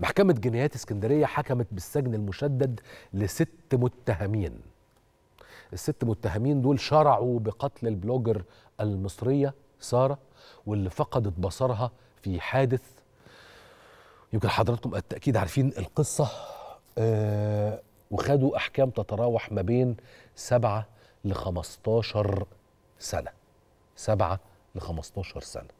محكمة جنايات اسكندرية حكمت بالسجن المشدد لست متهمين الست متهمين دول شرعوا بقتل البلوجر المصرية سارة واللي فقدت بصرها في حادث يمكن حضراتكم التأكيد عارفين القصة أه وخدوا أحكام تتراوح ما بين سبعة لخمستاشر 15 سنة سبعة لخمستاشر 15 سنة